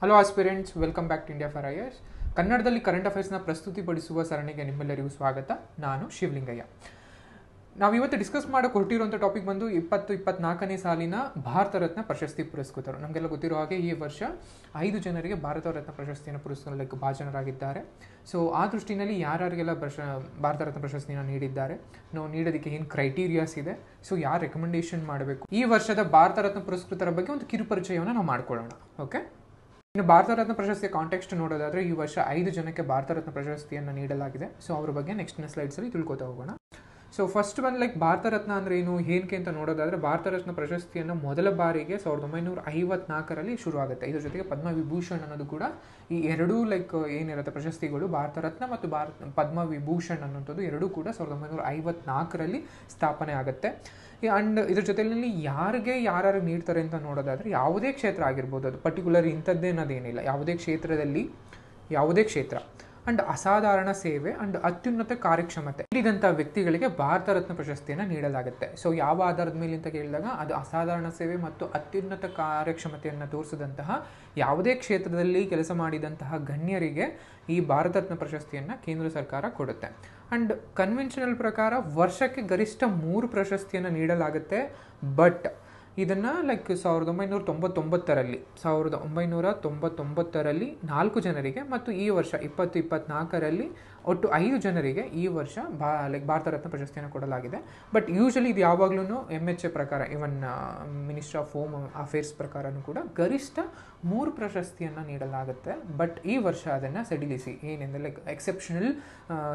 hello aspirants welcome back to India for ಐಯರ್ಸ್ ಕನ್ನಡದಲ್ಲಿ current ಅಫೇರ್ಸ್ನ ಪ್ರಸ್ತುತಿಪಡಿಸುವ ಸರಣಿಗೆ ನಿಮ್ಮೆಲ್ಲರಿಗೂ ಸ್ವಾಗತ ನಾನು ಶಿವಲಿಂಗಯ್ಯ ನಾವು ಇವತ್ತು ಡಿಸ್ಕಸ್ ಮಾಡೋಕೆ ಹೊರಟಿರುವಂಥ ಟಾಪಿಕ್ ಬಂದು ಇಪ್ಪತ್ತು ಇಪ್ಪತ್ನಾಲ್ಕನೇ ಸಾಲಿನ ಭಾರತ ರತ್ನ ಪ್ರಶಸ್ತಿ ಪುರಸ್ಕೃತರು ನಮಗೆಲ್ಲ ಗೊತ್ತಿರೋ ಹಾಗೆ ಈ ವರ್ಷ ಐದು ಜನರಿಗೆ ಭಾರತ ರತ್ನ ಪ್ರಶಸ್ತಿಯನ್ನು ಪುರಸ್ಕೃತಕ್ಕೆ ಭಾಜನರಾಗಿದ್ದಾರೆ ಸೊ ಆ ದೃಷ್ಟಿನಲ್ಲಿ ಯಾರ್ಯಾರಿಗೆಲ್ಲ ಪ್ರಶ ಭಾರತ ರತ್ನ ಪ್ರಶಸ್ತಿಯನ್ನು ನೀಡಿದ್ದಾರೆ ನಾವು ನೀಡೋದಕ್ಕೆ ಏನು ಕ್ರೈಟೀರಿಯಾಸ್ ಇದೆ ಸೊ ಯಾರು ರೆಕಮೆಂಡೇಷನ್ ಮಾಡಬೇಕು ಈ ವರ್ಷದ ಭಾರತ ರತ್ನ ಪುರಸ್ಕೃತರ ಬಗ್ಗೆ ಒಂದು ಕಿರುಪರಿಚಯವನ್ನು ನಾವು ಮಾಡಿಕೊಳ್ಳೋಣ ಓಕೆ ಇನ್ನು ಭಾರತ ರತ್ನ ಪ್ರಶಸ್ತಿಯ ಕಾಂಟೆಕ್ಸ್ಟ್ ನೋಡೋದಾದ್ರೆ ಈ ವರ್ಷ ಐದು ಜನಕ್ಕೆ ಭಾರತ ರತ್ನ ಪ್ರಶಸ್ತಿಯನ್ನು ನೀಡಲಾಗಿದೆ ಸೊ ಅವ್ರ ಬಗ್ಗೆ ನೆಕ್ಸ್ಟ್ ಸ್ಲೈಡ್ಸಲ್ಲಿ ತಿಳ್ಕೊತಾ ಹೋಗೋಣ ಸೊ ಫಸ್ಟ್ ಬಂದು ಲೈಕ್ ಭಾರತ ರತ್ನ ಅಂದರೆ ಏನು ಏನಕ್ಕೆ ಅಂತ ನೋಡೋದಾದರೆ ಭಾರತ ರತ್ನ ಪ್ರಶಸ್ತಿಯನ್ನು ಮೊದಲ ಬಾರಿಗೆ ಸಾವಿರದ ಒಂಬೈನೂರ ಐವತ್ನಾಲ್ಕರಲ್ಲಿ ಶುರು ಆಗುತ್ತೆ ಇದರ ಜೊತೆಗೆ ಪದ್ಮವಿಭೂಷಣ್ ಅನ್ನೋದು ಕೂಡ ಈ ಎರಡೂ ಲೈಕ್ ಏನಿರುತ್ತೆ ಪ್ರಶಸ್ತಿಗಳು ಭಾರತ ರತ್ನ ಮತ್ತು ಭಾರತ ಪದ್ಮವಿಭೂಷಣ್ ಅನ್ನೋಂಥದ್ದು ಎರಡೂ ಕೂಡ ಸಾವಿರದ ಒಂಬೈನೂರ ಐವತ್ನಾಲ್ಕರಲ್ಲಿ ಸ್ಥಾಪನೆ ಆಗುತ್ತೆ ಆ್ಯಂಡ್ ಇದ್ರ ಜೊತೆಯಲ್ಲಿ ಯಾರಿಗೆ ಯಾರು ನೀಡ್ತಾರೆ ಅಂತ ನೋಡೋದಾದರೆ ಯಾವುದೇ ಕ್ಷೇತ್ರ ಆಗಿರ್ಬೋದು ಅದು ಪರ್ಟಿಕ್ಯುಲರ್ ಇಂಥದ್ದೇ ಅನ್ನೋದೇನಿಲ್ಲ ಯಾವುದೇ ಕ್ಷೇತ್ರದಲ್ಲಿ ಯಾವುದೇ ಕ್ಷೇತ್ರ ಅಂಡ್ ಅಸಾಧಾರಣ ಸೇವೆ ಅಂಡ್ ಅತ್ಯುನ್ನತ ಕಾರ್ಯಕ್ಷಮತೆ ನೀಡಿದಂಥ ವ್ಯಕ್ತಿಗಳಿಗೆ ಭಾರತ ರತ್ನ ಪ್ರಶಸ್ತಿಯನ್ನು ನೀಡಲಾಗುತ್ತೆ ಸೊ ಯಾವ ಆಧಾರದ ಮೇಲೆ ಅಂತ ಕೇಳಿದಾಗ ಅದು ಅಸಾಧಾರಣ ಸೇವೆ ಮತ್ತು ಅತ್ಯುನ್ನತ ಕಾರ್ಯಕ್ಷಮತೆಯನ್ನು ತೋರಿಸಿದಂತಹ ಯಾವುದೇ ಕ್ಷೇತ್ರದಲ್ಲಿ ಕೆಲಸ ಮಾಡಿದಂತಹ ಗಣ್ಯರಿಗೆ ಈ ಭಾರತ ರತ್ನ ಪ್ರಶಸ್ತಿಯನ್ನು ಕೇಂದ್ರ ಸರ್ಕಾರ ಕೊಡುತ್ತೆ ಆ್ಯಂಡ್ ಕನ್ವೆನ್ಷನಲ್ ಪ್ರಕಾರ ವರ್ಷಕ್ಕೆ ಗರಿಷ್ಠ ಮೂರು ಪ್ರಶಸ್ತಿಯನ್ನು ನೀಡಲಾಗುತ್ತೆ ಬಟ್ ಇದನ್ನು ಲೈಕ್ ಸಾವಿರದ ಒಂಬೈನೂರ ತೊಂಬತ್ತೊಂಬತ್ತರಲ್ಲಿ ಸಾವಿರದ ಒಂಬೈನೂರ ತೊಂಬತ್ತೊಂಬತ್ತರಲ್ಲಿ ನಾಲ್ಕು ಜನರಿಗೆ ಮತ್ತು ಈ ವರ್ಷ ಇಪ್ಪತ್ತು ಇಪ್ಪತ್ತ್ನಾಲ್ಕರಲ್ಲಿ ಒಟ್ಟು ಐದು ಜನರಿಗೆ ಈ ವರ್ಷ ಬಾ ಲೈಕ್ ಭಾರತ ರತ್ನ ಪ್ರಶಸ್ತಿಯನ್ನು ಕೊಡಲಾಗಿದೆ ಬಟ್ ಯೂಶಲಿ ಇದು ಯಾವಾಗಲೂ ಎಮ್ ಎಚ್ ಎ ಪ್ರಕಾರ even ministry of home affairs ಪ್ರಕಾರನೂ ಕೂಡ ಗರಿಷ್ಠ ಮೂರು ಪ್ರಶಸ್ತಿಯನ್ನು ನೀಡಲಾಗುತ್ತೆ ಬಟ್ ಈ ವರ್ಷ ಅದನ್ನು ಸಡಿಲಿಸಿ ಏನೆಂದರೆ ಲೈಕ್ ಎಕ್ಸೆಪ್ಷನಲ್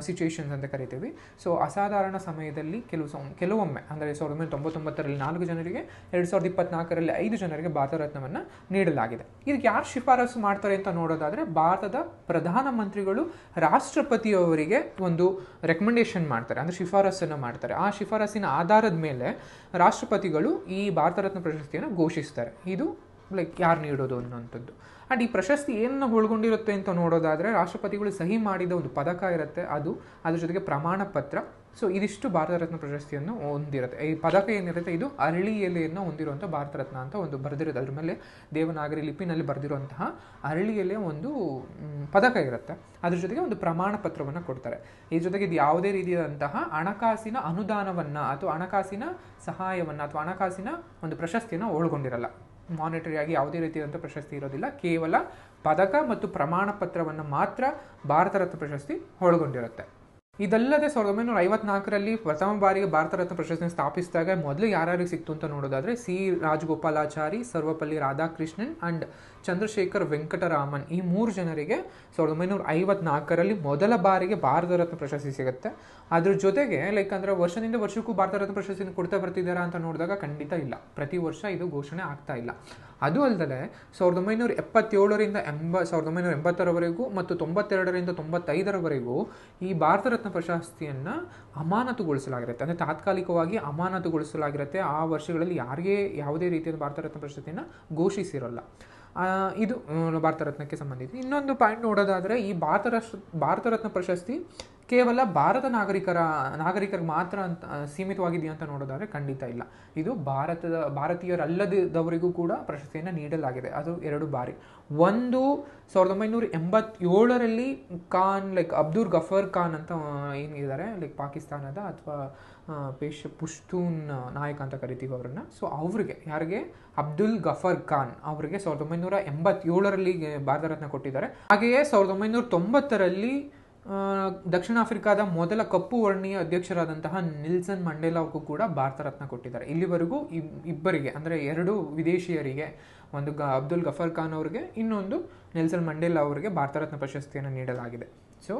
ಸಿಚುವೇಶನ್ಸ್ ಅಂತ ಕರಿತೀವಿ ಸೊ ಅಸಾಧಾರಣ ಸಮಯದಲ್ಲಿ ಕೆಲವು ಕೆಲವೊಮ್ಮೆ ಅಂದರೆ ಸಾವಿರದ ಒಂಬೈನೂರ ತೊಂಬತ್ತೊಂಬತ್ತರಲ್ಲಿ ನಾಲ್ಕು ಜನರಿಗೆ ಎರಡು ಸಾವಿರದ ಇಪ್ಪತ್ನಾಲ್ಕರಲ್ಲಿ ಐದು ಜನರಿಗೆ ಭಾರತರತ್ನವನ್ನು ನೀಡಲಾಗಿದೆ ಇದಕ್ಕೆ ಯಾರು ಶಿಫಾರಸು ಮಾಡ್ತಾರೆ ಅಂತ ನೋಡೋದಾದರೆ ಭಾರತದ ಪ್ರಧಾನಮಂತ್ರಿಗಳು ರಾಷ್ಟ್ರಪತಿಯವರಿಗೆ ಒಂದು ರೆಕಮೆಂಡೇಷನ್ ಮಾಡ್ತಾರೆ ಅಂದರೆ ಶಿಫಾರಸನ್ನು ಮಾಡ್ತಾರೆ ಆ ಶಿಫಾರಸಿನ ಆಧಾರದ ಮೇಲೆ ರಾಷ್ಟ್ರಪತಿಗಳು ಈ ಭಾರತರತ್ನ ಪ್ರಶಸ್ತಿಯನ್ನು ಘೋಷಿಸ್ತಾರೆ ಇದು ಲೈಕ್ ಯಾರು ನೀಡೋದು ಅನ್ನೋಂಥದ್ದು ಆ್ಯಂಡ್ ಈ ಪ್ರಶಸ್ತಿ ಏನನ್ನು ಒಳಗೊಂಡಿರುತ್ತೆ ಅಂತ ನೋಡೋದಾದರೆ ರಾಷ್ಟ್ರಪತಿಗಳು ಸಹಿ ಮಾಡಿದ ಒಂದು ಪದಕ ಇರುತ್ತೆ ಅದು ಅದ್ರ ಜೊತೆಗೆ ಪ್ರಮಾಣ ಪತ್ರ ಸೊ ಇದಿಷ್ಟು ಭಾರತ ರತ್ನ ಪ್ರಶಸ್ತಿಯನ್ನು ಹೊಂದಿರುತ್ತೆ ಈ ಪದಕ ಏನಿರುತ್ತೆ ಇದು ಅರಳಿ ಎಲೆಯನ್ನು ಹೊಂದಿರುವಂಥ ಭಾರತ ರತ್ನ ಅಂತ ಒಂದು ಬರೆದಿರುತ್ತೆ ಅದ್ರ ಮೇಲೆ ದೇವನಾಗರಿ ಲಿಪಿನಲ್ಲಿ ಬರೆದಿರುವಂತಹ ಅರಳಿ ಎಲೆ ಒಂದು ಪದಕ ಇರುತ್ತೆ ಅದ್ರ ಜೊತೆಗೆ ಒಂದು ಪ್ರಮಾಣ ಪತ್ರವನ್ನು ಕೊಡ್ತಾರೆ ಈ ಜೊತೆಗೆ ಇದು ಯಾವುದೇ ರೀತಿಯಾದಂತಹ ಹಣಕಾಸಿನ ಅನುದಾನವನ್ನು ಅಥವಾ ಹಣಕಾಸಿನ ಸಹಾಯವನ್ನು ಅಥವಾ ಹಣಕಾಸಿನ ಒಂದು ಪ್ರಶಸ್ತಿಯನ್ನು ಒಳಗೊಂಡಿರಲ್ಲ ಆಗಿ ಯಾವುದೇ ರೀತಿಯಾದಂಥ ಪ್ರಶಸ್ತಿ ಇರೋದಿಲ್ಲ ಕೇವಲ ಪದಕ ಮತ್ತು ಪ್ರಮಾಣ ಪತ್ರವನ್ನು ಮಾತ್ರ ಭಾರತ ರತ್ನ ಪ್ರಶಸ್ತಿ ಒಳಗೊಂಡಿರುತ್ತೆ ಇದಲ್ಲದೆ ಸಾವಿರದ ಒಂಬೈನೂರ ಐವತ್ನಾಲ್ಕರಲ್ಲಿ ಪ್ರಥಮ ಬಾರಿಗೆ ಭಾರತ ರತ್ನ ಪ್ರಶಸ್ತಿ ಸ್ಥಾಪಿಸಿದಾಗ ಮೊದಲು ಯಾರ್ಯಾರಿಗೆ ಸಿಕ್ತು ಅಂತ ನೋಡೋದಾದ್ರೆ ಸಿ ರಾಜಗೋಪಾಲಾಚಾರಿ ಸರ್ವಪಲ್ಲಿ ರಾಧಾಕೃಷ್ಣನ್ ಆ್ಯಂಡ್ ಚಂದ್ರಶೇಖರ್ ವೆಂಕಟರಾಮನ್ ಈ ಮೂರು ಜನರಿಗೆ ಸಾವಿರದ ಒಂಬೈನೂರ ಐವತ್ನಾಲ್ಕರಲ್ಲಿ ಮೊದಲ ಬಾರಿಗೆ ಭಾರತ ರತ್ನ ಪ್ರಶಸ್ತಿ ಸಿಗುತ್ತೆ ಅದ್ರ ಜೊತೆಗೆ ಲೈಕ್ ಅಂದರೆ ವರ್ಷದಿಂದ ವರ್ಷಕ್ಕೂ ಭಾರತ ರತ್ನ ಪ್ರಶಸ್ತಿನ ಕೊಡ್ತಾ ಬರ್ತಿದ್ದಾರಾ ಅಂತ ನೋಡಿದಾಗ ಖಂಡಿತ ಇಲ್ಲ ಪ್ರತಿ ವರ್ಷ ಇದು ಘೋಷಣೆ ಆಗ್ತಾ ಇಲ್ಲ ಅದು ಅಲ್ಲದೆ ಸಾವಿರದ ಒಂಬೈನೂರ ಎಪ್ಪತ್ತೇಳರಿಂದ ಎಂಬ ಸಾವಿರದ ಒಂಬೈನೂರ ಎಂಬತ್ತರವರೆಗೂ ಮತ್ತು ತೊಂಬತ್ತೆರಡರಿಂದ ತೊಂಬತ್ತೈದರವರೆಗೂ ಈ ಭಾರತ ರತ್ನ ಪ್ರಶಸ್ತಿಯನ್ನು ಅಮಾನತುಗೊಳಿಸಲಾಗಿರುತ್ತೆ ಅಂದರೆ ತಾತ್ಕಾಲಿಕವಾಗಿ ಅಮಾನತುಗೊಳಿಸಲಾಗಿರುತ್ತೆ ಆ ವರ್ಷಗಳಲ್ಲಿ ಯಾರಿಗೆ ಯಾವುದೇ ರೀತಿಯ ಭಾರತ ರತ್ನ ಪ್ರಶಸ್ತಿಯನ್ನು ಘೋಷಿಸಿರೋಲ್ಲ ಇದು ಭಾರತ ರತ್ನಕ್ಕೆ ಸಂಬಂಧಿಸಿ ಇನ್ನೊಂದು ಪಾಯಿಂಟ್ ನೋಡೋದಾದರೆ ಈ ಭಾರತ ರಾಷ್ಟ್ರ ಭಾರತ ರತ್ನ ಪ್ರಶಸ್ತಿ ಕೇವಲ ಭಾರತ ನಾಗರಿಕರ ನಾಗರಿಕರಿಗೆ ಮಾತ್ರ ಅಂತ ಸೀಮಿತವಾಗಿದೆಯಾ ಅಂತ ನೋಡೋದಾದರೆ ಖಂಡಿತ ಇಲ್ಲ ಇದು ಭಾರತದ ಭಾರತೀಯರಲ್ಲದವರಿಗೂ ಕೂಡ ಪ್ರಶಸ್ತಿಯನ್ನು ನೀಡಲಾಗಿದೆ ಅದು ಎರಡು ಬಾರಿ ಒಂದು ಸಾವಿರದ ಒಂಬೈನೂರ ಎಂಬತ್ತೇಳರಲ್ಲಿ ಖಾನ್ ಲೈಕ್ ಅಬ್ದುಲ್ ಗಫರ್ ಖಾನ್ ಅಂತ ಏನಿದ್ದಾರೆ ಲೈಕ್ ಪಾಕಿಸ್ತಾನದ ಅಥವಾ ಪೇಶ ಪುಷ್ಟೂನ್ ನಾಯಕ ಅಂತ ಕರಿತೀವಿ ಅವ್ರನ್ನ ಸೊ ಅವ್ರಿಗೆ ಯಾರಿಗೆ ಅಬ್ದುಲ್ ಗಫರ್ ಖಾನ್ ಅವರಿಗೆ ಸಾವಿರದ ಒಂಬೈನೂರ ಎಂಬತ್ತೇಳರಲ್ಲಿ ಭಾರತ ರತ್ನ ಕೊಟ್ಟಿದ್ದಾರೆ ಹಾಗೆಯೇ ಸಾವಿರದ ಒಂಬೈನೂರ ತೊಂಬತ್ತರಲ್ಲಿ ದಕ್ಷಿಣ ಆಫ್ರಿಕಾದ ಮೊದಲ ಕಪ್ಪು ವರ್ಣೀಯ ಅಧ್ಯಕ್ಷರಾದಂತಹ ನಿಲ್ಸನ್ ಮಂಡೇಲಾ ಕೂಡ ಭಾರತ ರತ್ನ ಕೊಟ್ಟಿದ್ದಾರೆ ಇಲ್ಲಿವರೆಗೂ ಇಬ್ಬರಿಗೆ ಅಂದರೆ ಎರಡು ವಿದೇಶಿಯರಿಗೆ ಒಂದು ಗ ಅಬ್ದುಲ್ ಗಫರ್ ಖಾನ್ ಅವರಿಗೆ ಇನ್ನೊಂದು ನೆಲ್ಸನ್ ಮಂಡೇಲಾ ಅವರಿಗೆ ಭಾರತ ರತ್ನ ಪ್ರಶಸ್ತಿಯನ್ನು ನೀಡಲಾಗಿದೆ ಸೊ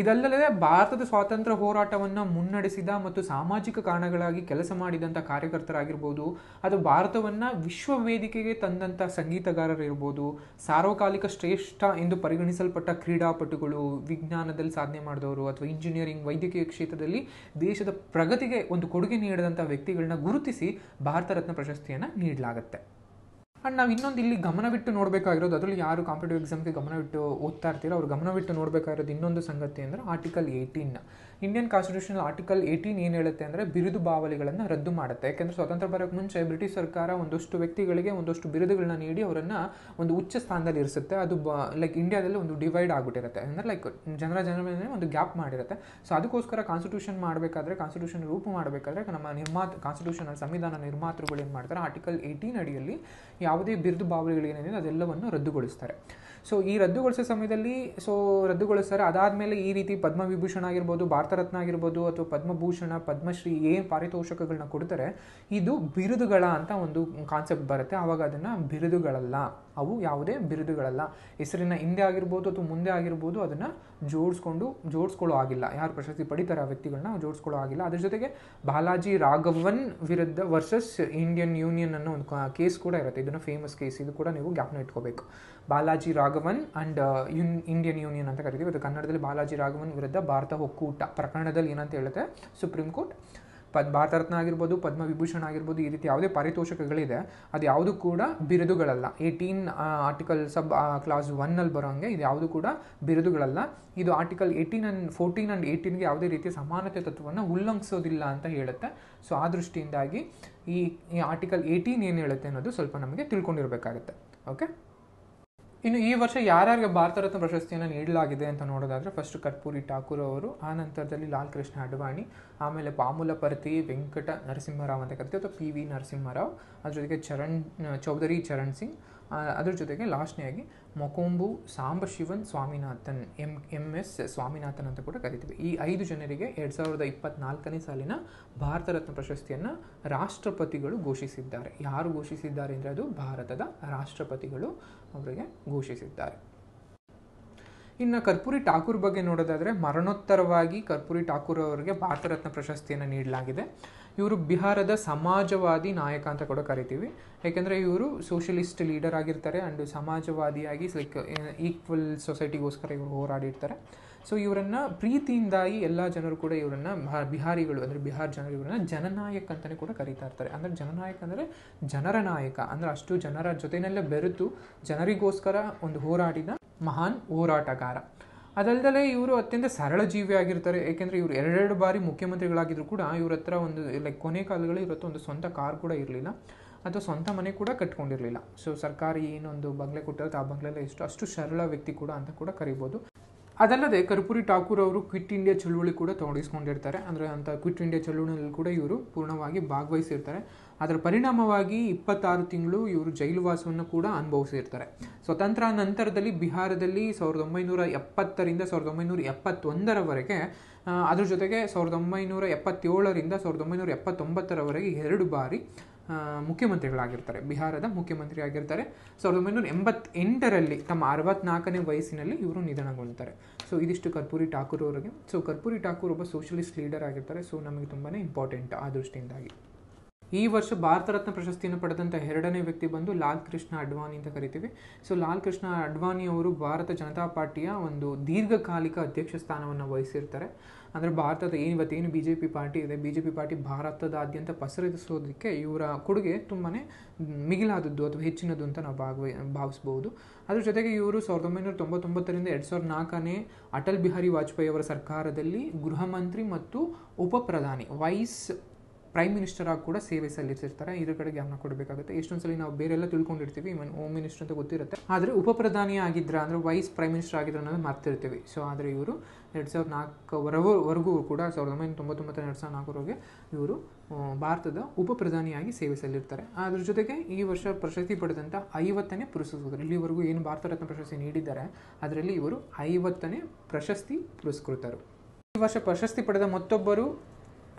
ಇದಲ್ಲದೆ ಭಾರತದ ಸ್ವಾತಂತ್ರ್ಯ ಹೋರಾಟವನ್ನು ಮುನ್ನಡೆಸಿದ ಮತ್ತು ಸಾಮಾಜಿಕ ಕಾರಣಗಳಾಗಿ ಕೆಲಸ ಮಾಡಿದಂಥ ಕಾರ್ಯಕರ್ತರಾಗಿರ್ಬೋದು ಅದು ಭಾರತವನ್ನು ವಿಶ್ವ ವೇದಿಕೆಗೆ ತಂದಂಥ ಸಂಗೀತಗಾರರಿರ್ಬೋದು ಸಾರ್ವಕಾಲಿಕ ಶ್ರೇಷ್ಠ ಎಂದು ಪರಿಗಣಿಸಲ್ಪಟ್ಟ ಕ್ರೀಡಾಪಟುಗಳು ವಿಜ್ಞಾನದಲ್ಲಿ ಸಾಧನೆ ಮಾಡಿದವರು ಅಥವಾ ಇಂಜಿನಿಯರಿಂಗ್ ವೈದ್ಯಕೀಯ ಕ್ಷೇತ್ರದಲ್ಲಿ ದೇಶದ ಪ್ರಗತಿಗೆ ಒಂದು ಕೊಡುಗೆ ನೀಡಿದಂಥ ವ್ಯಕ್ತಿಗಳನ್ನ ಗುರುತಿಸಿ ಭಾರತ ರತ್ನ ಪ್ರಶಸ್ತಿಯನ್ನು ನೀಡಲಾಗುತ್ತೆ ಆ್ಯಂಡ್ ನಾವು ಇನ್ನೊಂದು ಇಲ್ಲಿ ಗಮನವಿಟ್ಟು ನೋಡಬೇಕಾಗಿರೋದು ಅದರಲ್ಲಿ ಯಾರು ಕಾಂಪಿಟೇಟಿವ್ ಎಕ್ಸಾಮ್ಗೆ ಗಮನವಿಟ್ಟು ಓದ್ತಾ ಇರ್ತೀರೋ ಅವ್ರು ಗಮನವಿಟ್ಟು ನೋಡಬೇಕಾಗಿರೋದು ಇನ್ನೊಂದು ಸಂಗತಿ ಅಂದರೆ article eighteen Indian constitution article eighteen ಏನು ಹೇಳುತ್ತೆ ಅಂದರೆ ಬಿರುದು ಬಾವಲಿಗಳನ್ನು ರದ್ದು ಮಾಡುತ್ತೆ ಯಾಕೆಂದರೆ ಸ್ವಾತಂತ್ರ್ಯ ಬರೋಕ್ಕೆ ಮುಂಚೆ ಬ್ರಿಟಿಷ್ ಸರ್ಕಾರ ಒಂದಷ್ಟು ವ್ಯಕ್ತಿಗಳಿಗೆ ಒಂದಷ್ಟು ಬಿರುದುಗಳನ್ನ ನೀಡಿ ಅವರನ್ನು ಒಂದು ಉಚ್ಚ ಸ್ಥಾನದಲ್ಲಿ ಇರಿಸುತ್ತೆ ಅದು ಲೈಕ್ ಇಂಡಿಯಾದಲ್ಲಿ ಒಂದು ಡಿವೈಡ್ ಆಗ್ಬಿಟ್ಟಿರುತ್ತೆ ಅಂದರೆ ಲೈಕ್ ಜನರ ಜನರ ಒಂದು ಗ್ಯಾಪ್ ಮಾಡಿರುತ್ತೆ ಸೊ ಅದಕ್ಕೋಸ್ಕರ ಕಾನ್ಸ್ಟಿಟ್ಯೂಷನ್ ಮಾಡಬೇಕಾದ್ರೆ ಕಾನ್ಸ್ಟಿಟ್ಯೂಷನ್ ರೂಪ ಮಾಡಬೇಕಾದ್ರೆ ನಮ್ಮ ನಿರ್ಮಾತ ಕಾನ್ಸ್ಟಿಟ್ಯೂಷನ್ ಸಂವಿಧಾನ ನಿರ್ಮಾತೃಗಳು ಏನು ಮಾಡ್ತಾರೆ ಆರ್ಟಿಕಲ್ ಏಯ್ಟೀನ್ ಅಡಿಯಲ್ಲಿ ಯಾವುದೇ ಬಿರುದು ಬಾವಲಿಗಳೇನಿದೆ ಅದೆಲ್ಲವನ್ನು ರದ್ದುಗೊಳಿಸ್ತಾರೆ ಸೊ ಈ ರದ್ದುಗೊಳಿಸೋ ಸಮಯದಲ್ಲಿ ಸೊ ರದ್ದುಗೊಳಿಸ್ತಾರೆ ಅದಾದಮೇಲೆ ಈ ರೀತಿ ಪದ್ಮವಿಭೂಷಣ ಆಗಿರ್ಬೋದು ಭಾರತ ರತ್ನ ಆಗಿರ್ಬೋದು ಅಥವಾ ಪದ್ಮಭೂಷಣ ಪದ್ಮಶ್ರೀ ಏನು ಪಾರಿತೋಷಕಗಳನ್ನ ಕೊಡ್ತಾರೆ ಇದು ಬಿರುದುಗಳ ಅಂತ ಒಂದು ಕಾನ್ಸೆಪ್ಟ್ ಬರುತ್ತೆ ಆವಾಗ ಅದನ್ನು ಬಿರುದುಗಳಲ್ಲ ಅವು ಯಾವುದೇ ಬಿರುದುಗಳಲ್ಲ ಹೆಸರಿನ ಹಿಂದೆ ಆಗಿರ್ಬೋದು ಅಥವಾ ಮುಂದೆ ಆಗಿರ್ಬೋದು ಅದನ್ನು ಜೋಡಿಸ್ಕೊಂಡು ಜೋಡಿಸ್ಕೊಳ್ಳೋ ಆಗಿಲ್ಲ ಯಾರು ಪ್ರಶಸ್ತಿ ಪಡಿತಾರೆ ಆ ವ್ಯಕ್ತಿಗಳನ್ನ ಜೋಡಿಸ್ಕೊಳ್ಳೋ ಆಗಿಲ್ಲ ಅದ್ರ ಜೊತೆಗೆ ಬಾಲಾಜಿ ರಾಘವನ್ ವಿರುದ್ಧ ವರ್ಸಸ್ ಇಂಡಿಯನ್ ಯೂನಿಯನ್ ಅನ್ನೋ ಒಂದು ಕೇಸ್ ಕೂಡ ಇರುತ್ತೆ ಇದನ್ನು ಫೇಮಸ್ ಕೇಸ್ ಇದು ಕೂಡ ನೀವು ಜ್ಞಾಪನ ಇಟ್ಕೋಬೇಕು ಬಾಲಾಜಿ ರಾಘವನ್ ಅಂಡ್ ಯುನ್ ಇಂಡಿಯನ್ ಯೂನಿಯನ್ ಅಂತ ಕರಿತೀವಿ ಇದು ಕನ್ನಡದಲ್ಲಿ ಬಾಲಾಜಿ ರಾಘವನ್ ವಿರುದ್ಧ ಭಾರತ ಒಕ್ಕೂಟ ಪ್ರಕರಣದಲ್ಲಿ ಏನಂತ ಹೇಳುತ್ತೆ ಸುಪ್ರೀಂ ಕೋರ್ಟ್ ಪದ್ ಭಾರತ ರತ್ನ ಆಗಿರ್ಬೋದು ಪದ್ಮವಿಭೂಷಣ ಆಗಿರ್ಬೋದು ಈ ರೀತಿ ಯಾವುದೇ ಪಾರಿತೋಷಕಗಳಿದೆ ಅದು ಯಾವುದು ಕೂಡ ಬಿರುದುಗಳಲ್ಲ ಏಯ್ಟೀನ್ ಆರ್ಟಿಕಲ್ ಸಬ್ ಕ್ಲಾಸ್ ಒನ್ನಲ್ಲಿ ಬರೋಂಗೆ ಇದು ಯಾವುದು ಕೂಡ ಬಿರುದುಗಳಲ್ಲ ಇದು article eighteen and fourteen and ಏಯ್ಟೀನ್ಗೆ ಯಾವುದೇ ರೀತಿಯ ಸಮಾನತೆ ತತ್ವವನ್ನು ಉಲ್ಲಂಘಿಸೋದಿಲ್ಲ ಅಂತ ಹೇಳುತ್ತೆ ಸೊ ಆ ದೃಷ್ಟಿಯಿಂದಾಗಿ ಈ ಆರ್ಟಿಕಲ್ ಏಯ್ಟೀನ್ ಏನು ಹೇಳುತ್ತೆ ಅನ್ನೋದು ಸ್ವಲ್ಪ ನಮಗೆ ತಿಳ್ಕೊಂಡಿರಬೇಕಾಗತ್ತೆ ಓಕೆ ಇನ್ನು ಈ ವರ್ಷ ಯಾರ್ಯಾರಿಗೆ ಭಾರತ ರತ್ನ ಪ್ರಶಸ್ತಿಯನ್ನು ನೀಡಲಾಗಿದೆ ಅಂತ ನೋಡೋದಾದರೆ ಫಸ್ಟ್ ಕರ್ಪೂರಿ ಠಾಕೂರ್ ಅವರು ಆ ನಂತರದಲ್ಲಿ ಲಾಲ್ ಕೃಷ್ಣ ಅಡ್ವಾಣಿ ಆಮೇಲೆ ಪಾಮುಲಪರ್ತಿ ವೆಂಕಟ ನರಸಿಂಹರಾವ್ ಅಂತ ಕರಿತೀವಿ ಅಥವಾ ಪಿ ವಿ ನರಸಿಂಹರಾವ್ ಅದ್ರ ಜೊತೆಗೆ ಚರಣ್ ಚೌಧರಿ ಚರಣ್ ಸಿಂಗ್ ಅದ್ರ ಜೊತೆಗೆ ಲಾಸ್ಟ್ನೇ ಆಗಿ Mankombu Sambasivan Swaminathan M M S Swaminathan ಅಂತ ಕೂಡ ಕರಿತೀವಿ ಈ ಐದು ಜನರಿಗೆ ಎರಡು ಸಾವಿರದ ಇಪ್ಪತ್ನಾಲ್ಕನೇ ಸಾಲಿನ ಭಾರತ ರತ್ನ ಪ್ರಶಸ್ತಿಯನ್ನು ರಾಷ್ಟ್ರಪತಿಗಳು ಘೋಷಿಸಿದ್ದಾರೆ ಯಾರು ಘೋಷಿಸಿದ್ದಾರೆ ಅಂದರೆ ಅದು ಭಾರತದ ರಾಷ್ಟ್ರಪತಿಗಳು ಅವರಿಗೆ ಘೋಷಿಸಿದ್ದಾರೆ ಇನ್ನು ಕರ್ಪೂರಿ ಠಾಕೂರ್ ಬಗ್ಗೆ ನೋಡೋದಾದರೆ ಮರಣೋತ್ತರವಾಗಿ ಕರ್ಪೂರಿ ಠಾಕೂರ್ ಅವರಿಗೆ ಭಾರತ ರತ್ನ ಪ್ರಶಸ್ತಿಯನ್ನು ನೀಡಲಾಗಿದೆ ಇವರು ಬಿಹಾರದ ಸಮಾಜವಾದಿ ನಾಯಕ ಅಂತ ಕೂಡ ಕರಿತೀವಿ ಯಾಕೆಂದರೆ ಇವರು ಸೋಷಲಿಸ್ಟ್ ಲೀಡರ್ ಆಗಿರ್ತಾರೆ ಆ್ಯಂಡ್ ಸಮಾಜವಾದಿಯಾಗಿ ಲೈಕ್ ಈಕ್ವಲ್ ಸೊಸೈಟಿಗೋಸ್ಕರ ಇವರು ಹೋರಾಡಿರ್ತಾರೆ ಸೊ ಇವರನ್ನು ಪ್ರೀತಿಯಿಂದಾಗಿ ಎಲ್ಲ ಜನರು ಕೂಡ ಇವರನ್ನು ಬಿಹಾರಿಗಳು ಅಂದರೆ ಬಿಹಾರ್ ಜನರು ಇವರನ್ನು ಜನನಾಯಕ ಅಂತಲೇ ಕೂಡ ಕರೀತಾ ಇರ್ತಾರೆ ಅಂದರೆ ಜನನಾಯಕ ಅಂದರೆ ಜನರ ನಾಯಕ ಅಂದರೆ ಅಷ್ಟು ಜನರ ಜೊತೆಯಲ್ಲೇ ಬೆರೆತು ಜನರಿಗೋಸ್ಕರ ಒಂದು ಹೋರಾಡಿದ ಮಹಾನ್ ಹೋರಾಟಗಾರ ಅದಲ್ಲದೆ ಇವರು ಅತ್ಯಂತ ಸರಳ ಜೀವಿಯಾಗಿರ್ತಾರೆ ಏಕೆಂದರೆ ಇವರು ಎರಡೆರಡು ಬಾರಿ ಮುಖ್ಯಮಂತ್ರಿಗಳಾಗಿದ್ದರೂ ಕೂಡ ಇವ್ರ ಹತ್ರ ಒಂದು ಲೈಕ್ ಕೊನೆ ಕಾಲಗಳು ಇವ್ರ ಹತ್ರ ಒಂದು ಸ್ವಂತ ಕಾರ್ ಕೂಡ ಇರಲಿಲ್ಲ ಅಥವಾ ಸ್ವಂತ ಮನೆ ಕೂಡ ಕಟ್ಕೊಂಡಿರಲಿಲ್ಲ ಸೊ ಸರ್ಕಾರಿ ಏನೊಂದು ಬಂಗ್ಲೆ ಕೊಟ್ಟಿರುತ್ತೆ ಆ ಬಂಗ್ಲೆಲ್ಲ ಎಷ್ಟು ಅಷ್ಟು ಸರಳ ವ್ಯಕ್ತಿ ಕೂಡ ಅಂತ ಕೂಡ ಕರಿಬೋದು ಅದಲ್ಲದೆ ಕರ್ಪೂರಿ ಠಾಕೂರ್ ಅವರು ಕ್ವಿಟ್ ಇಂಡಿಯಾ ಚಳುವಳಿ ಕೂಡ ತೊಡಗಿಸ್ಕೊಂಡಿರ್ತಾರೆ ಅಂದರೆ ಅಂಥ ಕ್ವಿಟ್ ಇಂಡಿಯಾ ಚಳುವಳಿಯಲ್ಲಿ ಕೂಡ ಇವರು ಪೂರ್ಣವಾಗಿ ಭಾಗವಹಿಸಿರ್ತಾರೆ ಅದರ ಪರಿಣಾಮವಾಗಿ ಇಪ್ಪತ್ತಾರು ತಿಂಗಳು ಇವರು ಜೈಲುವಾಸವನ್ನು ಕೂಡ ಅನುಭವಿಸಿರ್ತಾರೆ ಸ್ವತಂತ್ರ ನಂತರದಲ್ಲಿ ಬಿಹಾರದಲ್ಲಿ ಸಾವಿರದ ಒಂಬೈನೂರ ಎಪ್ಪತ್ತರಿಂದ ಸಾವಿರದ ಒಂಬೈನೂರ ಎಪ್ಪತ್ತೊಂದರವರೆಗೆ ಅದ್ರ ಜೊತೆಗೆ ಸಾವಿರದ ಒಂಬೈನೂರ ಎಪ್ಪತ್ತೇಳರಿಂದ ಸಾವಿರದ ಒಂಬೈನೂರ ಎಪ್ಪತ್ತೊಂಬತ್ತರವರೆಗೆ ಎರಡು ಬಾರಿ ಮುಖ್ಯಮಂತ್ರಿಗಳಾಗಿರ್ತಾರೆ ಬಿಹಾರದ ಮುಖ್ಯಮಂತ್ರಿ ಆಗಿರ್ತಾರೆ ಸಾವಿರದ ಒಂಬೈನೂರ ಎಂಬತ್ತೆಂಟರಲ್ಲಿ ತಮ್ಮ ಅರವತ್ನಾಲ್ಕನೇ ವಯಸ್ಸಿನಲ್ಲಿ ಇವರು ನಿಧನಗೊಳ್ತಾರೆ ಸೊ ಇದಿಷ್ಟು ಕರ್ಪೂರಿ ಠಾಕೂರ್ ಅವರಿಗೆ ಸೊ ಕರ್ಪೂರಿ ಠಾಕೂರ್ ಒಬ್ಬ ಸೋಷಲಿಸ್ಟ್ ಲೀಡರ್ ಆಗಿರ್ತಾರೆ ಸೊ ನಮಗೆ ತುಂಬಾ ಇಂಪಾರ್ಟೆಂಟ್ ಆ ದೃಷ್ಟಿಯಿಂದಾಗಿ ಈ ವರ್ಷ ಭಾರತ ರತ್ನ ಪ್ರಶಸ್ತಿಯನ್ನು ಪಡೆದಂಥ ಎರಡನೇ ವ್ಯಕ್ತಿ ಬಂದು ಲಾಲ್ ಕೃಷ್ಣ ಅಡ್ವಾಣಿ ಅಂತ ಕರಿತೀವಿ ಸೊ ಲಾಲ್ ಕೃಷ್ಣ ಅಡ್ವಾನಿ ಅವರು ಭಾರತ ಜನತಾ ಪಾರ್ಟಿಯ ಒಂದು ದೀರ್ಘಕಾಲಿಕ ಅಧ್ಯಕ್ಷ ಸ್ಥಾನವನ್ನು ವಹಿಸಿರ್ತಾರೆ ಅಂದರೆ ಭಾರತದ ಏನು ಇವತ್ತೇನು ಬಿ ಜೆ ಪಿ ಪಾರ್ಟಿ ಇದೆ ಬಿ ಜೆ ಪಿ ಪಾರ್ಟಿ ಭಾರತದಾದ್ಯಂತ ಪಸರಿಸೋದಕ್ಕೆ ಇವರ ಕೊಡುಗೆ ತುಂಬಾ ಮಿಗಿಲಾದದ್ದು ಅಥವಾ ಹೆಚ್ಚಿನದು ಅಂತ ನಾವು ಭಾಗವಹಿ ಭಾವಿಸ್ಬೋದು ಅದ್ರ ಜೊತೆಗೆ ಇವರು ಸಾವಿರದ ಒಂಬೈನೂರ ತೊಂಬತ್ತೊಂಬತ್ತರಿಂದ ಎರಡು ಸಾವಿರದ ನಾಲ್ಕನೇ ಅಟಲ್ ಬಿಹಾರಿ ವಾಜಪೇಯಿ ಅವರ ಸರ್ಕಾರದಲ್ಲಿ ಗೃಹ ಮಂತ್ರಿ ಮತ್ತು ಉಪ ಪ್ರಧಾನಿ ವೈಸ್ ಪ್ರೈಮ್ ಮಿನಿಸ್ಟರ್ ಆಗಿ ಕೂಡ ಸೇವೆ ಸಲ್ಲಿಸಿರ್ತಾರೆ ಇದರ ಕಡೆ ಗಮನ ಕೊಡಬೇಕಾಗುತ್ತೆ ಎಷ್ಟೊಂದ್ಸಲ ಸಲ ನಾವು ಬೇರೆಲ್ಲ ತಿಳ್ಕೊಂಡಿರ್ತೀವಿ ಇವನ್ ಹೋಮ್ ಮಿನಿಸ್ಟರ್ ಅಂತ ಗೊತ್ತಿರುತ್ತೆ ಆದರೆ ಉಪಪ್ರಧಾನಿ ಆಗಿದ್ರ ಅಂದರೆ ವೈಸ್ ಪ್ರೈಮ್ ಮಿನಿಸ್ಟರ್ ಆಗಿದ್ರೆ ಅನ್ನೋದು ಮರ್ತಿರ್ತೀವಿ ಸೊ ಆದರೆ ಇವರು ಎರಡು ಸಾವಿರದ ನಾಲ್ಕವರೆಗೂ ಕೂಡ ಸಾವಿರದ ಒಂಬೈನೂರ ತೊಂಬತ್ತೊಂಬತ್ತರ ಎರಡು ಸಾವಿರದ ನಾಲ್ಕರವರೆಗೆ ಇವರು ಭಾರತದ ಉಪಪ್ರಧಾನಿಯಾಗಿ ಸೇವೆ ಸಲ್ಲಿರ್ತಾರೆ ಅದ್ರ ಜೊತೆಗೆ ಈ ವರ್ಷ ಪ್ರಶಸ್ತಿ ಪಡೆದಂಥ ಐವತ್ತನೇ ಪುರಸ್ಕೃತರು ಇಲ್ಲಿವರೆಗೂ ಏನು ಭಾರತ ರತ್ನ ಪ್ರಶಸ್ತಿ ನೀಡಿದ್ದಾರೆ ಅದರಲ್ಲಿ ಇವರು ಐವತ್ತನೇ ಪ್ರಶಸ್ತಿ ಪುರಸ್ಕೃತರು ಈ ವರ್ಷ ಪ್ರಶಸ್ತಿ ಪಡೆದ ಮತ್ತೊಬ್ಬರು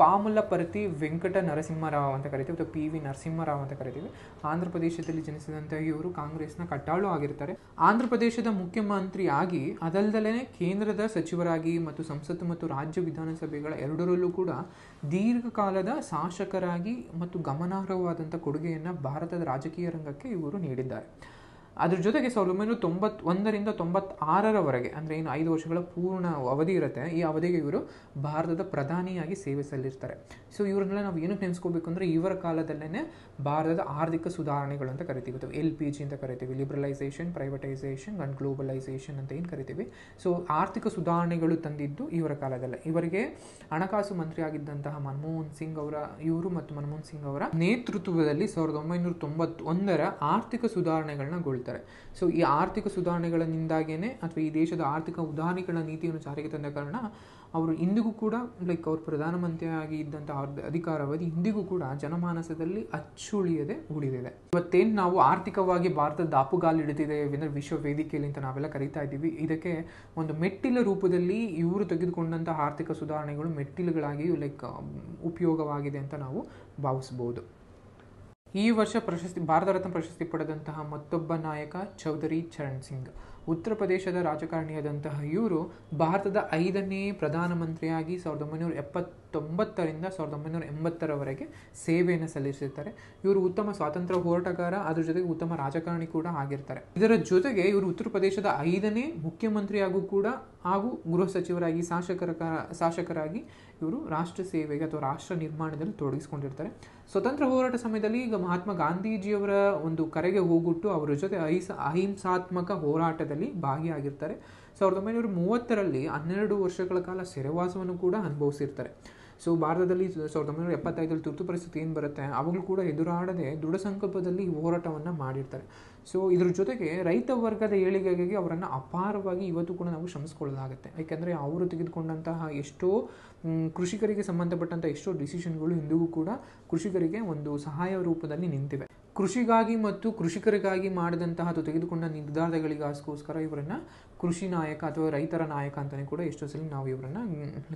ಪಾಮುಲ್ಲಪರತಿ ವೆಂಕಟ ನರಸಿಂಹರಾವ್ ಅಂತ ಕರಿತೀವಿ ಅಥವಾ ಪಿ ವಿ ನರಸಿಂಹರಾವ್ ಅಂತ ಕರಿತೀವಿ ಆಂಧ್ರ ಪ್ರದೇಶದಲ್ಲಿ ಜನಿಸಿದಂತಹ ಇವರು ಕಾಂಗ್ರೆಸ್ನ ಕಟ್ಟಾಳು ಆಗಿರ್ತಾರೆ ಆಂಧ್ರ ಪ್ರದೇಶದ ಮುಖ್ಯಮಂತ್ರಿ ಆಗಿ ಅದಲ್ಲದೇ ಕೇಂದ್ರದ ಸಚಿವರಾಗಿ ಮತ್ತು ಸಂಸತ್ತು ಮತ್ತು ರಾಜ್ಯ ವಿಧಾನಸಭೆಗಳ ಎರಡರಲ್ಲೂ ಕೂಡ ದೀರ್ಘಕಾಲದ ಶಾಸಕರಾಗಿ ಮತ್ತು ಗಮನಾರ್ಹವಾದಂಥ ಕೊಡುಗೆಯನ್ನು ಭಾರತದ ರಾಜಕೀಯ ರಂಗಕ್ಕೆ ಇವರು ನೀಡಿದ್ದಾರೆ ಅದ್ರ ಜೊತೆಗೆ ಸಾವಿರದ ಒಂಬೈನೂರ ತೊಂಬತ್ ಒಂದರಿಂದ ತೊಂಬತ್ತಾರರವರೆಗೆ ಅಂದರೆ ಏನು ಐದು ವರ್ಷಗಳ ಪೂರ್ಣ ಅವಧಿ ಇರುತ್ತೆ ಈ ಅವಧಿಗೆ ಇವರು ಭಾರತದ ಪ್ರಧಾನಿಯಾಗಿ ಸೇವೆ ಸಲ್ಲಿರ್ತಾರೆ ಸೊ ಇವ್ರನ್ನೆಲ್ಲ ನಾವು ಏನಕ್ಕೆ ನೆನೆಸ್ಕೋಬೇಕು ಅಂದರೆ ಇವರ ಕಾಲದಲ್ಲೇ ಭಾರತದ ಆರ್ಥಿಕ ಸುಧಾರಣೆಗಳು ಅಂತ ಕರಿತೀವಿ ಎಲ್ ಪಿ ಜಿ ಅಂತ ಕರಿತೀವಿ ಲಿಬ್ರಲೈಸೇಷನ್ ಪ್ರೈವೇಟೈಸೇಷನ್ ಆ್ಯಂಡ್ ಗ್ಲೋಬಲೈಸೇಷನ್ ಅಂತ ಏನು ಕರಿತೀವಿ ಸೊ ಆರ್ಥಿಕ ಸುಧಾರಣೆಗಳು ತಂದಿದ್ದು ಇವರ ಕಾಲದಲ್ಲೇ ಇವರಿಗೆ ಹಣಕಾಸು ಮಂತ್ರಿ ಆಗಿದ್ದಂತಹ ಮನಮೋಹನ್ ಸಿಂಗ್ ಅವರ ಇವರು ಮತ್ತು ಮನಮೋಹನ್ ಸಿಂಗ್ ಅವರ ನೇತೃತ್ವದಲ್ಲಿ ಸಾವಿರದ ಒಂಬೈನೂರ ತೊಂಬತ್ತೊಂದರ ಆರ್ಥಿಕ ಸುಧಾರಣೆಗಳನ್ನ ಹೇಳ್ತಾರೆ ಸೊ ಈ ಆರ್ಥಿಕ ಸುಧಾರಣೆಗಳಿಂದಾಗೇನೆ ಅಥವಾ ಈ ದೇಶದ ಆರ್ಥಿಕ ಉದಾಹರಣೆಗಳ ನೀತಿಯನ್ನು ಜಾರಿಗೆ ತಂದ ಕಾರಣ ಅವರು ಇಂದಿಗೂ ಕೂಡ ಲೈಕ್ ಅವರು ಪ್ರಧಾನಮಂತ್ರಿಯಾಗಿ ಇದ್ದಂಥ ಅವ್ರದ್ದು ಅಧಿಕಾರಾವಧಿ ಇಂದಿಗೂ ಕೂಡ ಜನಮಾನಸದಲ್ಲಿ ಅಚ್ಚುಳಿಯದೆ ಉಳಿದಿದೆ ಇವತ್ತೇನು ನಾವು ಆರ್ಥಿಕವಾಗಿ ಭಾರತದ ಇಡುತ್ತಿದೆ ಅಂದರೆ ವಿಶ್ವ ವೇದಿಕೆಯಲ್ಲಿ ಅಂತ ನಾವೆಲ್ಲ ಕರಿತಾ ಇದ್ದೀವಿ ಇದಕ್ಕೆ ಒಂದು ಮೆಟ್ಟಿಲ ರೂಪದಲ್ಲಿ ಇವರು ತೆಗೆದುಕೊಂಡಂಥ ಆರ್ಥಿಕ ಸುಧಾರಣೆಗಳು ಮೆಟ್ಟಿಲುಗಳಾಗಿ ಲೈಕ್ ಉಪಯೋಗವಾಗಿದೆ ಅಂತ ನಾವು ಭಾವಿಸ್ಬೋದು ಈ ವರ್ಷ ಪ್ರಶಸ್ತಿ ಭಾರತ ರತ್ನ ಪ್ರಶಸ್ತಿ ಪಡೆದಂತಹ ಮತ್ತೊಬ್ಬ ನಾಯಕ ಚೌಧರಿ ಚರಣ್ ಸಿಂಗ್ ಉತ್ತರ ಪ್ರದೇಶದ ರಾಜಕಾರಣಿಯಾದಂತಹ ಇವರು ಭಾರತದ ಐದನೇ ಪ್ರಧಾನಮಂತ್ರಿಯಾಗಿ ಸಾವಿರದ ಒಂಬೈನೂರ ಎಪ್ಪತ್ತೊಂಬತ್ತರಿಂದ ಸಾವಿರದ ಒಂಬೈನೂರ ಎಂಬತ್ತರವರೆಗೆ ಸೇವೆಯನ್ನು ಸಲ್ಲಿಸಿರ್ತಾರೆ ಇವರು ಉತ್ತಮ ಸ್ವಾತಂತ್ರ್ಯ ಹೋರಾಟಗಾರ ಅದರ ಜೊತೆಗೆ ಉತ್ತಮ ರಾಜಕಾರಣಿ ಕೂಡ ಆಗಿರ್ತಾರೆ ಇದರ ಜೊತೆಗೆ ಇವರು ಉತ್ತರ ಪ್ರದೇಶದ ಐದನೇ ಮುಖ್ಯಮಂತ್ರಿಯಾಗೂ ಕೂಡ ಹಾಗೂ ಗೃಹ ಸಚಿವರಾಗಿ ಶಾಸಕರ ಶಾಸಕರಾಗಿ ಇವರು ರಾಷ್ಟ್ರ ಸೇವೆಗೆ ಅಥವಾ ರಾಷ್ಟ್ರ ನಿರ್ಮಾಣದಲ್ಲಿ ತೊಡಗಿಸ್ಕೊಂಡಿರ್ತಾರೆ ಸ್ವತಂತ್ರ ಹೋರಾಟ ಸಮಯದಲ್ಲಿ ಈಗ ಮಹಾತ್ಮ ಗಾಂಧೀಜಿಯವರ ಒಂದು ಕರೆಗೆ ಹೋಗುಟ್ಟು ಅವರ ಜೊತೆ ಅಹಿಸ ಅಹಿಂಸಾತ್ಮಕ ಹೋರಾಟದಲ್ಲಿ ಭಾಗಿಯಾಗಿರ್ತಾರೆ ಸಾವಿರದ ಒಂಬೈನೂರ ಮೂವತ್ತರಲ್ಲಿ ಹನ್ನೆರಡು ವರ್ಷಗಳ ಕಾಲ ಸೆರೆವಾಸವನ್ನು ಕೂಡ ಅನುಭವಿಸಿರ್ತಾರೆ ಸೊ ಭಾರತದಲ್ಲಿ ಸಾವಿರದ ಒಂಬೈನೂರ ಎಪ್ಪತ್ತೈದರಲ್ಲಿ ತುರ್ತು ಪರಿಸ್ಥಿತಿ ಏನು ಬರುತ್ತೆ ಅವಾಗಲೂ ಕೂಡ ಎದುರಾಡದೆ ದೃಢ ಸಂಕಲ್ಪದಲ್ಲಿ ಹೋರಾಟವನ್ನು ಮಾಡಿರ್ತಾರೆ ಸೊ ಇದ್ರ ಜೊತೆಗೆ ರೈತ ವರ್ಗದ ಏಳಿಗೆಗೆ ಅವರನ್ನು ಅಪಾರವಾಗಿ ಇವತ್ತು ಕೂಡ ನಾವು ಶ್ರಮಿಸ್ಕೊಳ್ಳಲಾಗುತ್ತೆ ಏಕೆಂದರೆ ಅವರು ತೆಗೆದುಕೊಂಡಂತಹ ಎಷ್ಟೋ ಕೃಷಿಕರಿಗೆ ಸಂಬಂಧಪಟ್ಟಂತಹ ಎಷ್ಟೋ ಡಿಸಿಷನ್ಗಳು ಇಂದಿಗೂ ಕೂಡ ಕೃಷಿಕರಿಗೆ ಒಂದು ಸಹಾಯ ರೂಪದಲ್ಲಿ ನಿಂತಿವೆ ಕೃಷಿಗಾಗಿ ಮತ್ತು ಕೃಷಿಕರಿಗಾಗಿ ಮಾಡಿದಂತಹ ಅಥವಾ ತೆಗೆದುಕೊಂಡ ನಿರ್ಧಾರಗಳಿಗೋಸ್ಕರ ಇವರನ್ನು ಕೃಷಿ ನಾಯಕ ಅಥವಾ ರೈತರ ನಾಯಕ ಅಂತಲೇ ಕೂಡ ಎಷ್ಟೋ ಸಲ ನಾವು ಇವರನ್ನು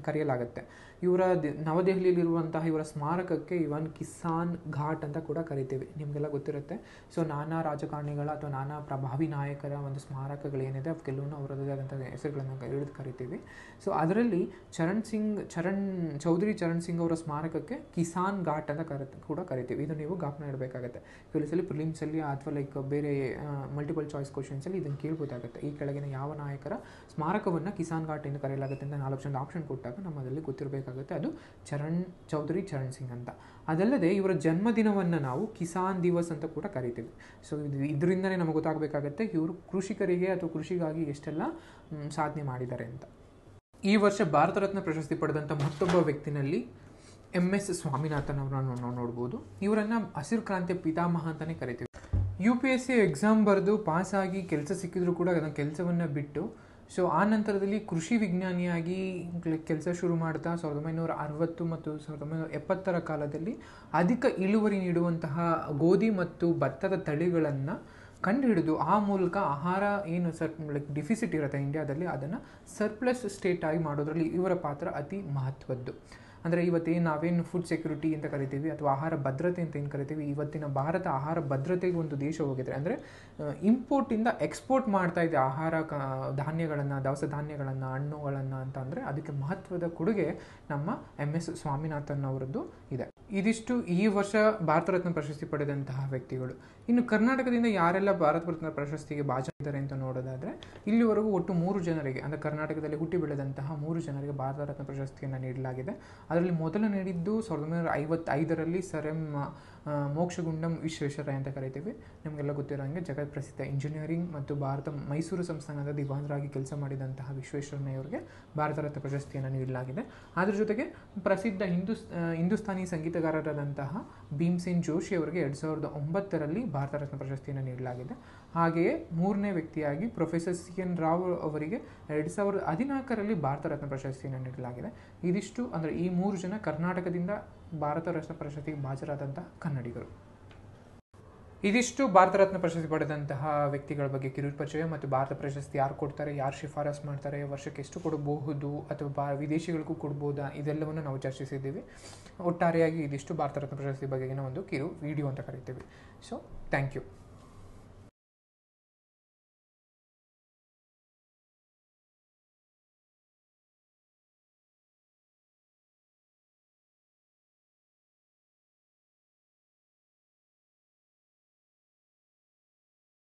ಕರೆಯಲಾಗುತ್ತೆ ಇವರ ನವದೆಹಲಿಯಲ್ಲಿರುವಂತಹ ಇವರ ಸ್ಮಾರಕಕ್ಕೆ ಇವನ್ ಕಿಸಾನ್ ಘಾಟ್ ಅಂತ ಕೂಡ ಕರಿತೀವಿ ನಿಮಗೆಲ್ಲ ಗೊತ್ತಿರುತ್ತೆ ಸೊ ನಾನಾ ರಾಜಕಾರಣಿಗಳ ಅಥವಾ ನಾನಾ ಪ್ರಭಾವಿ ನಾಯಕರ ಒಂದು ಸ್ಮಾರಕಗಳೇನಿದೆ ಅವು ಕೆಲವೊಂದು ಅವರದೇ ಆದಂಥ ಹೆಸರುಗಳನ್ನು ಹಿಡಿದು ಕರಿತೀವಿ ಸೊ ಅದರಲ್ಲಿ ಚರಣ್ ಸಿಂಗ್ ಚರಣ್ ಚೌಧರಿ ಚರಣ್ ಸಿಂಗ್ ಅವರ ಸ್ಮಾರಕಕ್ಕೆ ಕಿಸಾನ್ ಘಾಟ್ ಅಂತ ಕರೆ ಕೂಡ ಕರಿತೀವಿ ಇದು ನೀವು ಗಾಪ್ನ ಇಡಬೇಕಾಗುತ್ತೆ ಕೆಲವು ಸಲ ಪ್ರಿಲಿಮ್ಸಲ್ಲಿ ಅಥವಾ ಲೈಕ್ ಬೇರೆ ಮಲ್ಟಿಪಲ್ ಚಾಯ್ಸ್ ಕ್ವಶನ್ಸಲ್ಲಿ ಇದನ್ನು ಕೇಳ್ಬೋದಾಗುತ್ತೆ ಈ ಕೆಳಗಿನ ಯಾವ ನಾಯಕರ ಸ್ಮಾರಕವನ್ನು ಕಿಸಾನ್ ಘಾಟ್ ಎಂದು ಕರೆಯಲಾಗುತ್ತೆ ಅಂತ ನಾಲ್ಕು ಜನ ಆಪ್ಷನ್ ಕೊಟ್ಟಾಗ ನಮ್ಮ ಅದರಲ್ಲಿ ಗೊತ್ತಿರಬೇಕಾಗುತ್ತೆ ಅದು ಚರಣ್ ಚೌಧರಿ ಚರಣ್ ಸಿಂಗ್ ಅಂತ ಅದಲ್ಲದೆ ಇವರ ಜನ್ಮದಿನವನ್ನು ನಾವು ಕಿಸಾನ್ ದಿವಸ್ ಅಂತ ಕೂಡ ಕರಿತೀವಿ ಸೊ ಇದು ಇದರಿಂದನೇ ನಮಗೆ ಗೊತ್ತಾಗಬೇಕಾಗತ್ತೆ ಇವರು ಕೃಷಿಕರಿಗೆ ಅಥವಾ ಕೃಷಿಗಾಗಿ ಎಷ್ಟೆಲ್ಲ ಸಾಧನೆ ಮಾಡಿದ್ದಾರೆ ಅಂತ ಈ ವರ್ಷ ಭಾರತ ರತ್ನ ಪ್ರಶಸ್ತಿ ಪಡೆದಂಥ ಮತ್ತೊಬ್ಬ ವ್ಯಕ್ತಿನಲ್ಲಿ ಎಂ ಎಸ್ ಸ್ವಾಮಿನಾಥನ್ ಅವರನ್ನು ನಾವು ನೋಡ್ಬೋದು ಇವರನ್ನು ಹಸಿರು ಕ್ರಾಂತಿಯ ಪಿತಾಮಹ ಅಂತಲೇ ಕರಿತೀವಿ U P S C exam ಬರೆದು ಪಾಸಾಗಿ ಕೆಲಸ ಸಿಕ್ಕಿದ್ರೂ ಕೂಡ ಅದನ್ನು ಕೆಲಸವನ್ನು ಬಿಟ್ಟು ಸೊ ಆ ನಂತರದಲ್ಲಿ ಕೃಷಿ ವಿಜ್ಞಾನಿಯಾಗಿ ಕೆಲಸ ಶುರು ಮಾಡ್ತಾ ಸಾವಿರದ ಒಂಬೈನೂರ ಅರವತ್ತು ಮತ್ತು ಸಾವಿರದ ಒಂಬೈನೂರ ಎಪ್ಪತ್ತರ ಕಾಲದಲ್ಲಿ ಅಧಿಕ ಇಳುವರಿ ನೀಡುವಂತಹ ಗೋಧಿ ಮತ್ತು ಭತ್ತದ ತಳಿಗಳನ್ನು ಕಂಡುಹಿಡಿದು ಆ ಮೂಲಕ ಆಹಾರ ಏನು ಸರ್ ಲೈಕ್ ಡಿಫಿಸಿಟ್ ಇರುತ್ತೆ ಇಂಡಿಯಾದಲ್ಲಿ ಅದನ್ನು ಸರ್ಪ್ಲಸ್ ಸ್ಟೇಟ್ ಆಗಿ ಮಾಡೋದರಲ್ಲಿ ಇವರ ಪಾತ್ರ ಅತಿ ಮಹತ್ವದ್ದು ಅಂದರೆ ಇವತ್ತೇನು ನಾವೇನು ಫುಡ್ ಸೆಕ್ಯೂರಿಟಿ ಅಂತ ಕರಿತೀವಿ ಅಥವಾ ಆಹಾರ ಭದ್ರತೆ ಅಂತ ಏನು ಕರಿತೀವಿ ಇವತ್ತಿನ ಭಾರತ ಆಹಾರ ಭದ್ರತೆಗೆ ಒಂದು ದೇಶ ಹೋಗಿದ್ರೆ ಅಂದರೆ ಇಂಪೋರ್ಟಿಂದ ಎಕ್ಸ್ಪೋರ್ಟ್ ಮಾಡ್ತಾ ಇದೆ ಆಹಾರ ಕ ಧಾನ್ಯಗಳನ್ನು ದವಸ ಧಾನ್ಯಗಳನ್ನು ಹಣ್ಣುಗಳನ್ನು ಅಂತ ಅಂದರೆ ಅದಕ್ಕೆ ಮಹತ್ವದ ಕೊಡುಗೆ ನಮ್ಮ ಎಮ್ ಎಸ್ ಸ್ವಾಮಿನಾಥನ್ ಅವರದ್ದು ಇದೆ ಇದಿಷ್ಟು ಈ ವರ್ಷ ಭಾರತ ರತ್ನ ಪ್ರಶಸ್ತಿ ಪಡೆದಂತಹ ವ್ಯಕ್ತಿಗಳು ಇನ್ನು ಕರ್ನಾಟಕದಿಂದ ಯಾರೆಲ್ಲ ಭಾರತ ರತ್ನ ಪ್ರಶಸ್ತಿಗೆ ಭಾಜನಿದ್ದಾರೆ ಅಂತ ನೋಡೋದಾದರೆ ಇಲ್ಲಿವರೆಗೂ ಒಟ್ಟು ಮೂರು ಜನರಿಗೆ ಅಂದರೆ ಕರ್ನಾಟಕದಲ್ಲಿ ಹುಟ್ಟಿ ಬೆಳೆದಂತಹ ಮೂರು ಜನರಿಗೆ ಭಾರತ ರತ್ನ ಪ್ರಶಸ್ತಿಯನ್ನು ನೀಡಲಾಗಿದೆ ಅದರಲ್ಲಿ ಮೊದಲು ನೀಡಿದ್ದು ಸಾವಿರದ ಒಂಬೈನೂರ ಐವತ್ತೈದರಲ್ಲಿ ಸರ್ ಎಂ ಮೋಕ್ಷಗುಂಡಂ ವಿಶ್ವೇಶ್ವರಯ್ಯ ಅಂತ ಕರಿತೀವಿ ನಿಮಗೆಲ್ಲ ಗೊತ್ತಿರೋ ಹಾಗೆ ಜಗತ್ ಪ್ರಸಿದ್ಧ ಇಂಜಿನಿಯರಿಂಗ್ ಮತ್ತು ಭಾರತ ಮೈಸೂರು ಸಂಸ್ಥಾನದ ದಿವಾನರಾಗಿ ಕೆಲಸ ಮಾಡಿದಂತಹ ವಿಶ್ವೇಶ್ವರಯ್ಯವರಿಗೆ ಭಾರತ ರತ್ನ ಪ್ರಶಸ್ತಿಯನ್ನು ನೀಡಲಾಗಿದೆ ಅದರ ಜೊತೆಗೆ ಪ್ರಸಿದ್ಧ ಹಿಂದೂಸ್ ಹಿಂದೂಸ್ತಾನಿ ಸಂಗೀತಗಾರರಾದಂತಹ ಭೀಮಸೇನ್ ಜೋಶಿ ಅವರಿಗೆ ಎರಡು ಸಾವಿರದ ಒಂಬತ್ತರಲ್ಲಿ ಭಾರತ ರತ್ನ ಪ್ರಶಸ್ತಿಯನ್ನು ನೀಡಲಾಗಿದೆ ಹಾಗೆಯೇ ಮೂರನೇ ವ್ಯಕ್ತಿಯಾಗಿ ಪ್ರೊಫೆಸರ್ ಸಿ ಎನ್ ರಾವ್ ಅವರಿಗೆ ಎರಡು ಸಾವಿರದ ಹದಿನಾಲ್ಕರಲ್ಲಿ ಭಾರತ ರತ್ನ ಪ್ರಶಸ್ತಿಯನ್ನು ನೀಡಲಾಗಿದೆ ಇದಿಷ್ಟು ಅಂದರೆ ಈ ಮೂರು ಜನ ಕರ್ನಾಟಕದಿಂದ ಭಾರತ ರತ್ನ ಪ್ರಶಸ್ತಿಗೆ ಹಾಜರಾದಂತಹ ಕನ್ನಡಿಗರು ಇದಿಷ್ಟು ಭಾರತ ರತ್ನ ಪ್ರಶಸ್ತಿ ಪಡೆದಂತಹ ವ್ಯಕ್ತಿಗಳ ಬಗ್ಗೆ ಕಿರು ಪರಿಚಯ ಮತ್ತು ಭಾರತ ಪ್ರಶಸ್ತಿ ಯಾರು ಕೊಡ್ತಾರೆ ಯಾರು ಶಿಫಾರಸ್ ಮಾಡ್ತಾರೆ ವರ್ಷಕ್ಕೆ ಎಷ್ಟು ಕೊಡಬಹುದು ಅಥವಾ ಬಾ ವಿದೇಶಿಗಳಿಗೂ ಕೊಡ್ಬೋದಾ ಇದೆಲ್ಲವನ್ನು ನಾವು ಚರ್ಚಿಸಿದ್ದೀವಿ ಒಟ್ಟಾರೆಯಾಗಿ ಇದಿಷ್ಟು ಭಾರತ ರತ್ನ ಪ್ರಶಸ್ತಿ ಬಗೆಗಿನ ಒಂದು ಕಿರು ವಿಡಿಯೋ ಅಂತ ಕರಿತೀವಿ ಸೊ ಥ್ಯಾಂಕ್ ಯು